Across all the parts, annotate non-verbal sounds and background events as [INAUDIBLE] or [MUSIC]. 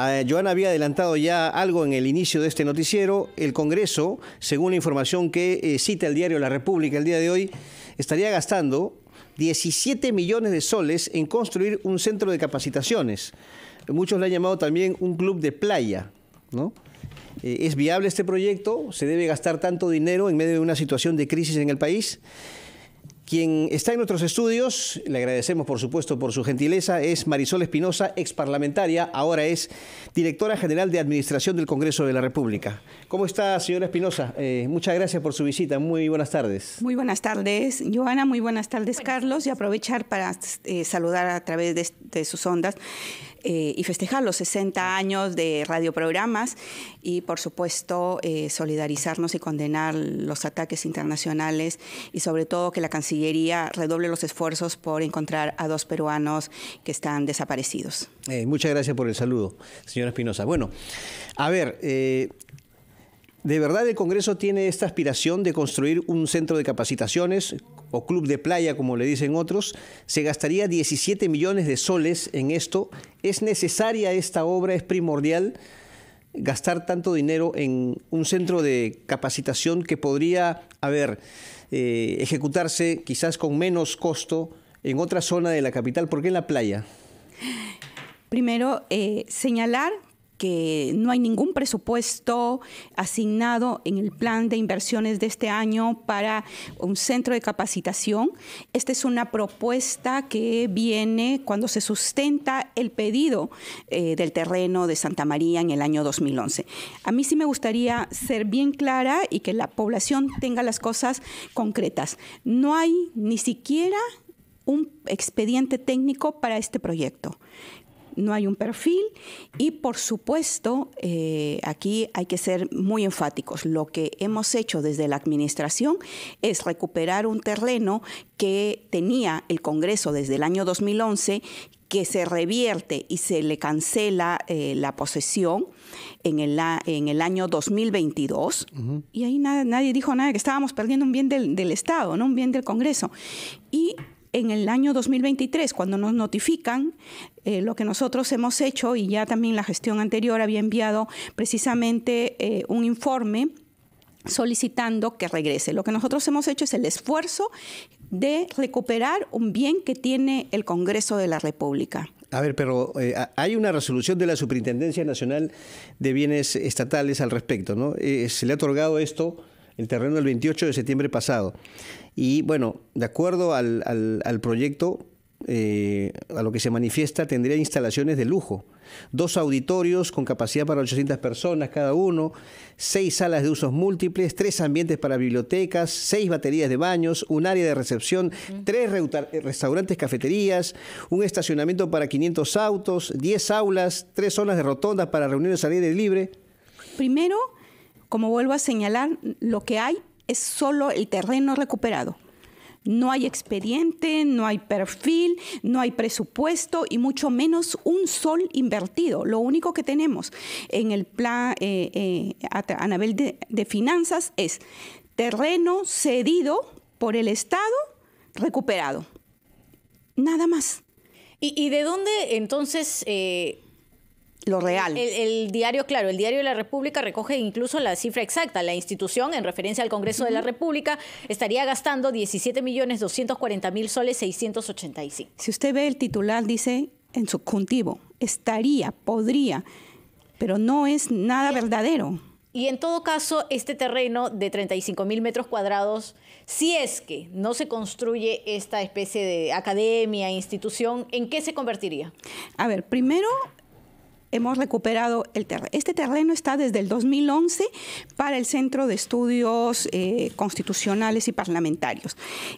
Ah, Joana había adelantado ya algo en el inicio de este noticiero. El Congreso, según la información que eh, cita el diario La República el día de hoy, estaría gastando 17 millones de soles en construir un centro de capacitaciones. Muchos le han llamado también un club de playa, ¿no? Eh, ¿Es viable este proyecto? ¿Se debe gastar tanto dinero en medio de una situación de crisis en el país? Quien está en nuestros estudios, le agradecemos por supuesto por su gentileza, es Marisol Espinosa, parlamentaria, ahora es directora general de Administración del Congreso de la República. ¿Cómo está, señora Espinosa? Eh, muchas gracias por su visita, muy buenas tardes. Muy buenas tardes, Joana, muy buenas tardes, Carlos, y aprovechar para eh, saludar a través de, sus ondas. Eh, y festejar los 60 años de radioprogramas y, por supuesto, solidarizarnos y condenar los ataques internacionales y, sobre todo, que la Cancillería redoble los esfuerzos por encontrar a dos peruanos que están desaparecidos. Eh, muchas gracias por el saludo, señora Espinosa. Bueno, a ver, eh, ¿de verdad el Congreso tiene esta aspiración de construir un centro de capacitaciones o club de playa, como le dicen otros? Se gastaría 17 millones de soles en esto. ¿Es necesaria esta obra? ¿Es primordial? gastar tanto dinero en un centro de capacitación que podría, haber...? ver, eh, ejecutarse quizás con menos costo en otra zona de la capital? porque en la playa? Primero, eh, señalar que no hay ningún presupuesto asignado en el plan de inversiones de este año para un centro de capacitación. Esta es una propuesta que viene cuando se sustenta el pedido eh, del terreno de Santa María en el año 2011. A mí sí me gustaría ser bien clara y que la población tenga las cosas concretas. No hay ni siquiera un expediente técnico para este proyecto no hay un perfil y por supuesto eh, aquí hay que ser muy enfáticos. Lo que hemos hecho desde la administración es recuperar un terreno que tenía el Congreso desde el año 2011 que se revierte y se le cancela eh, la posesión en el, año 2022. Y ahí nadie dijo nada, que estábamos perdiendo un bien del, Estado, ¿no? un bien del Congreso. Y en el año 2023, cuando nos notifican, eh, lo que nosotros hemos hecho, y ya también la gestión anterior había enviado precisamente eh, un informe solicitando que regrese. Lo que nosotros hemos hecho es el esfuerzo de recuperar un bien que tiene el Congreso de la República. A ver, pero eh, hay una resolución de la Superintendencia Nacional de Bienes Estatales al respecto, ¿no? se le ha otorgado esto el terreno el 28 de septiembre pasado. Y bueno, de acuerdo al, al, proyecto, eh, a lo que se manifiesta, tendría instalaciones de lujo. Dos auditorios con capacidad para 800 personas cada uno, seis salas de usos múltiples, tres ambientes para bibliotecas, seis baterías de baños, un área de recepción, tres eh, restaurantes, cafeterías, un estacionamiento para 500 autos, 10 aulas, tres zonas de rotondas para reuniones al aire libre. Primero, como vuelvo a señalar, lo que hay es solo el terreno recuperado. No hay expediente, no hay perfil, no hay presupuesto y mucho menos un sol invertido. Lo único que tenemos en el plan eh, eh, a, nivel de, finanzas es terreno cedido por el Estado recuperado. Nada más. ¿Y, de dónde entonces eh, lo real. El, diario, claro, el diario de la República recoge incluso la cifra exacta. La institución, en referencia al Congreso de la República, estaría gastando millones mil soles 685. Si usted ve el titular, dice en subjuntivo, estaría, podría, pero no es nada verdadero. Y en todo caso, este terreno de 35 mil metros cuadrados, si es que no se construye esta especie de academia, institución, ¿en qué se convertiría? A ver, primero hemos recuperado el terreno. Este terreno está desde el 2011 para el Centro de Estudios eh, Constitucionales y Parlamentarios.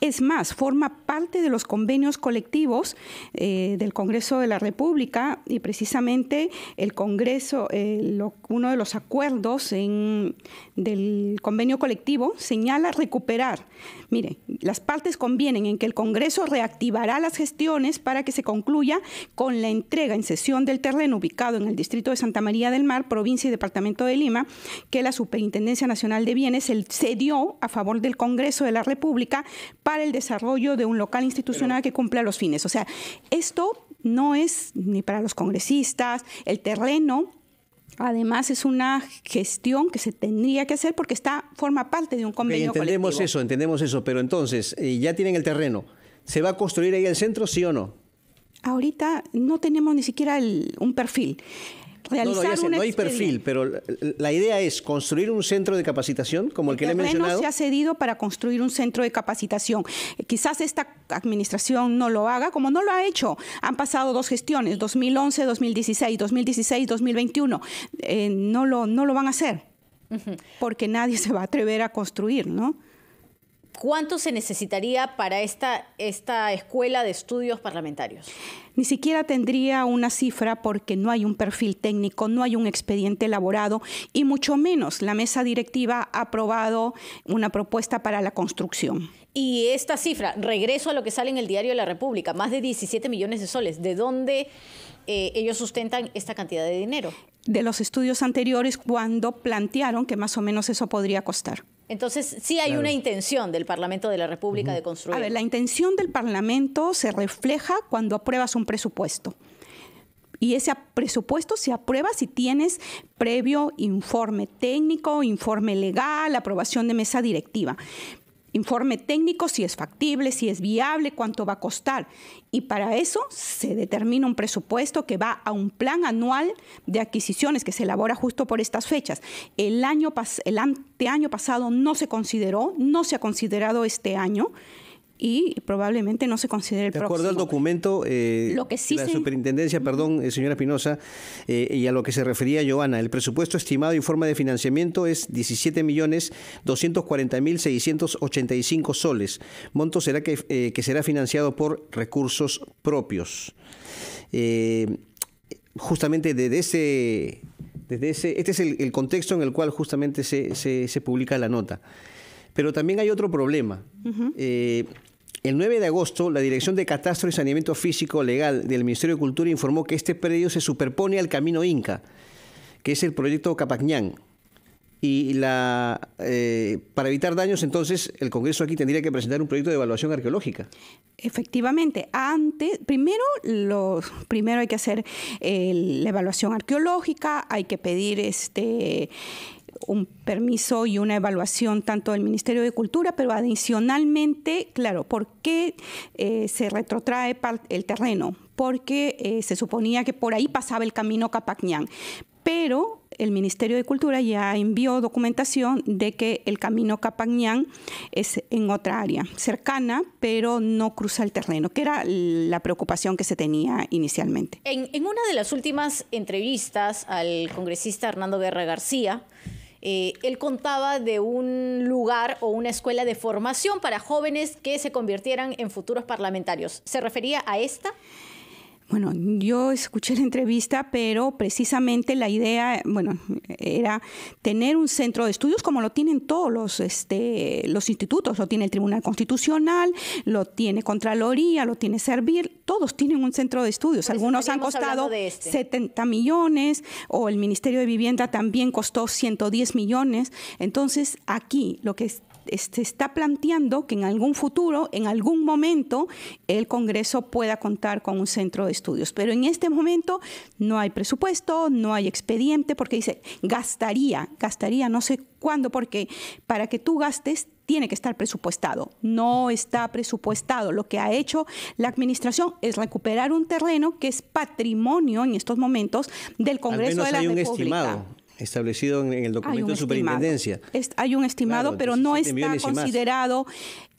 Es más, forma parte de los convenios colectivos eh, del Congreso de la República y precisamente el Congreso, eh, uno de los acuerdos en, del convenio colectivo señala recuperar. Mire, las partes convienen en que el Congreso reactivará las gestiones para que se concluya con la entrega en sesión del terreno ubicado en el distrito de Santa María del Mar, provincia y departamento de Lima, que la Superintendencia Nacional de Bienes cedió a favor del Congreso de la República para el desarrollo de un local institucional que cumpla los fines. O sea, esto no es ni para los congresistas, el terreno Además, es una gestión que se tendría que hacer porque está, forma parte de un convenio entendemos eso, entendemos eso, pero entonces, eh, ya tienen el terreno. ¿Se va a construir ahí el centro, sí o no? ahorita no tenemos ni siquiera un perfil. Realizar no, hay perfil, pero la, idea es construir un centro de capacitación como el, que le he mencionado. se ha cedido para construir un centro de capacitación. quizás esta administración no lo haga, como no lo ha hecho. Han pasado dos gestiones, 2011, 2016, 2016, 2021. no, lo, no lo van a hacer, porque nadie [LAUGHS] se va a atrever a construir, ¿no? ¿Cuánto se necesitaría para esta, esta escuela de estudios parlamentarios? Ni siquiera tendría una cifra porque no hay un perfil técnico, no hay un expediente elaborado y mucho menos la mesa directiva ha aprobado una propuesta para la construcción. Y esta cifra, regreso a lo que sale en el diario de la República, más de 17 millones de soles, ¿de dónde eh, ellos sustentan esta cantidad de dinero? De los estudios anteriores cuando plantearon que más o menos eso podría costar. Entonces, sí hay una intención del Parlamento de la República de construir. A ver, la intención del Parlamento se refleja cuando apruebas un presupuesto. Y ese presupuesto se aprueba si tienes previo informe técnico, informe legal, aprobación de mesa directiva informe técnico si es factible, si es viable, cuánto va a costar. Y para eso se determina un presupuesto que va a un plan anual de adquisiciones que se elabora justo por estas fechas. El año, el año pasado no se consideró, no se ha considerado este año y probablemente no se considere el próximo. De acuerdo al documento, eh, lo que sí la superintendencia, perdón, eh, señora Espinosa, eh, y a lo que se refería Joana, el presupuesto estimado y forma de financiamiento es 17.240.685 millones mil soles. Monto será que, será financiado por recursos propios. justamente desde ese desde este es el, contexto en el cual justamente se, publica la nota. Pero también hay otro problema. El 9 de agosto, la Dirección de Catastro y Saneamiento Físico Legal del Ministerio de Cultura informó que este predio se superpone al Camino Inca, que es el proyecto Capacñán. Y la, eh, para evitar daños, entonces, el Congreso aquí tendría que presentar un proyecto de evaluación arqueológica. Efectivamente, antes, primero, primero hay que hacer eh, la evaluación arqueológica, hay que pedir este un permiso y una evaluación tanto del Ministerio de Cultura, pero adicionalmente, claro, ¿por qué eh, se retrotrae el terreno? Porque eh, se suponía que por ahí pasaba el camino Capacñán. Pero el Ministerio de Cultura ya envió documentación de que el camino Capañán es en otra área cercana, pero no cruza el terreno, que era la preocupación que se tenía inicialmente. en una de las últimas entrevistas al congresista Hernando Guerra García, eh, él contaba de un lugar o una escuela de formación para jóvenes que se convirtieran en futuros parlamentarios. ¿Se refería a esta? Bueno, yo escuché la entrevista, pero precisamente la idea, bueno, era tener un centro de estudios como lo tienen todos los, este, los institutos, lo tiene el Tribunal Constitucional, lo tiene Contraloría, lo tiene Servir, todos tienen un centro de estudios. Algunos han costado 70 este. millones o el Ministerio de Vivienda también costó 110 millones. Entonces, aquí lo que es se este, está planteando que en algún futuro, en algún momento, el Congreso pueda contar con un centro de estudios. Pero en este momento no hay presupuesto, no hay expediente, porque dice, gastaría, gastaría, no sé cuándo, porque para que tú gastes tiene que estar presupuestado. No está presupuestado. Lo que ha hecho la administración es recuperar un terreno que es patrimonio en estos momentos del Congreso Al menos de la hay un República. Estimado establecido en el documento de superintendencia. Hay un estimado, pero no está considerado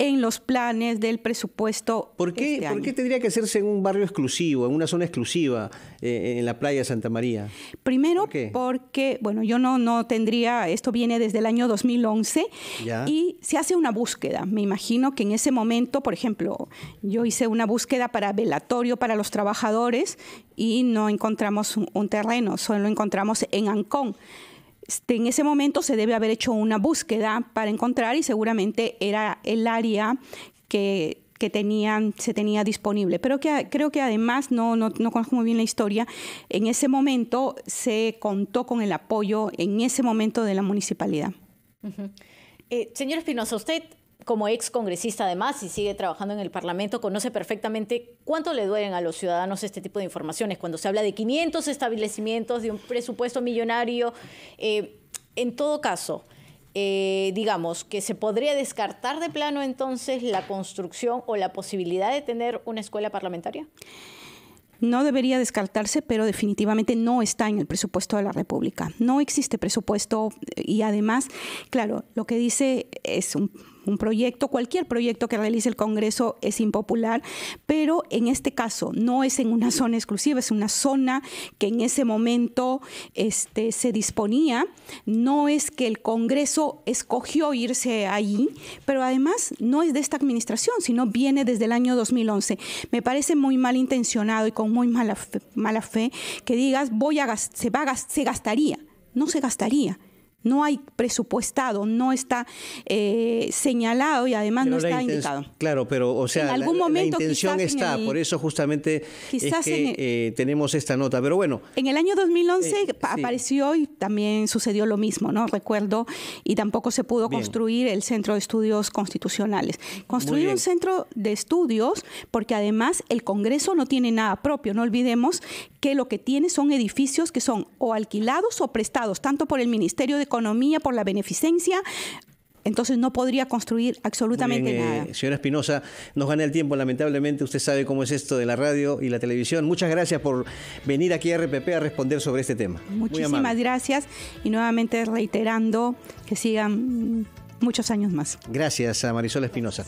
en los planes del presupuesto. ¿Por qué, este tendría que hacerse en un barrio exclusivo, en una zona exclusiva, eh, en la playa de Santa María? Primero, porque, bueno, yo no, no tendría, esto viene desde el año 2011 y se hace una búsqueda. Me imagino que en ese momento, por ejemplo, yo hice una búsqueda para velatorio para los trabajadores y no encontramos un, terreno, solo encontramos en Ancón. Este, en ese momento se debe haber hecho una búsqueda para encontrar y seguramente era el área que tenían, se tenía disponible. Pero que, creo que además, no, no, conozco muy bien la historia, en ese momento se contó con el apoyo en ese momento de la municipalidad. Eh, señor Espinosa, usted como ex congresista además y sigue trabajando en el Parlamento, conoce perfectamente cuánto le duelen a los ciudadanos este tipo de informaciones. Cuando se habla de 500 establecimientos, de un presupuesto millonario, eh, en todo caso, eh, digamos que se podría descartar de plano entonces la construcción o la posibilidad de tener una escuela parlamentaria. No debería descartarse, pero definitivamente no está en el presupuesto de la República. No existe presupuesto eh, y además, claro, lo que dice es un un proyecto, cualquier proyecto que realice el Congreso es impopular, pero en este caso no es en una zona exclusiva, es una zona que en ese momento este, se disponía. No es que el Congreso escogió irse allí, pero además no es de esta administración, sino viene desde el año 2011. Me parece muy malintencionado y con muy mala fe, mala fe que digas voy a se va se gastaría no se gastaría. No hay presupuestado, no está eh, señalado y además no está indicado. Claro, pero o sea, en algún la, momento, intención está, por eso justamente eh, tenemos esta nota. Pero bueno. En el año 2011 eh, apareció y también sucedió lo mismo, ¿no? Recuerdo, y tampoco se pudo construir el Centro de Estudios Constitucionales. Construir un centro de estudios, porque además el Congreso no tiene nada propio, no olvidemos que lo que tiene son edificios que son o alquilados o prestados, tanto por el Ministerio de economía, por la beneficencia, entonces no podría construir absolutamente nada. Eh, señora Espinosa, nos gana el tiempo, lamentablemente. Usted sabe cómo es esto de la radio y la televisión. Muchas gracias por venir aquí a RPP a responder sobre este tema. Muchísimas gracias y nuevamente reiterando que sigan muchos años más. Gracias a Marisol Espinosa.